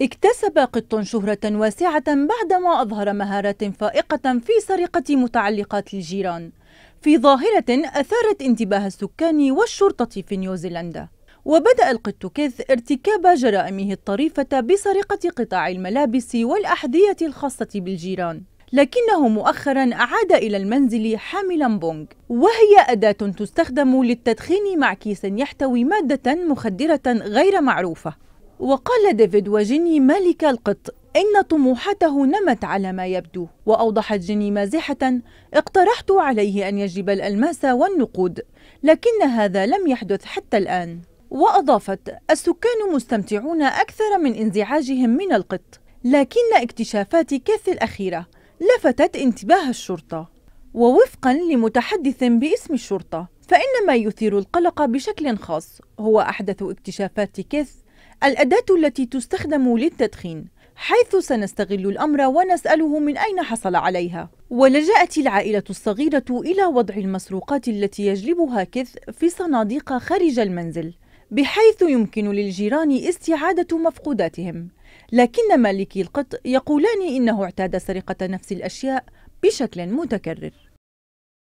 اكتسب قط شهرة واسعة بعدما أظهر مهارات فائقة في سرقة متعلقات الجيران في ظاهرة أثارت انتباه السكان والشرطة في نيوزيلندا وبدأ القط كيث ارتكاب جرائمه الطريفة بسرقة قطاع الملابس والأحذية الخاصة بالجيران لكنه مؤخرا عاد إلى المنزل حاملا بونج وهي أداة تستخدم للتدخين مع كيس يحتوي مادة مخدرة غير معروفة وقال ديفيد وجيني مالك القط إن طموحته نمت على ما يبدو وأوضحت جيني مازحة اقترحت عليه أن يجلب الألماس والنقود لكن هذا لم يحدث حتى الآن وأضافت السكان مستمتعون أكثر من انزعاجهم من القط لكن اكتشافات كيث الأخيرة لفتت انتباه الشرطة ووفقا لمتحدث باسم الشرطة فإن ما يثير القلق بشكل خاص هو أحدث اكتشافات كيث الأداة التي تستخدم للتدخين حيث سنستغل الأمر ونسأله من أين حصل عليها ولجأت العائلة الصغيرة إلى وضع المسروقات التي يجلبها كث في صناديق خارج المنزل بحيث يمكن للجيران استعادة مفقوداتهم لكن مالكي القط يقولان إنه اعتاد سرقة نفس الأشياء بشكل متكرر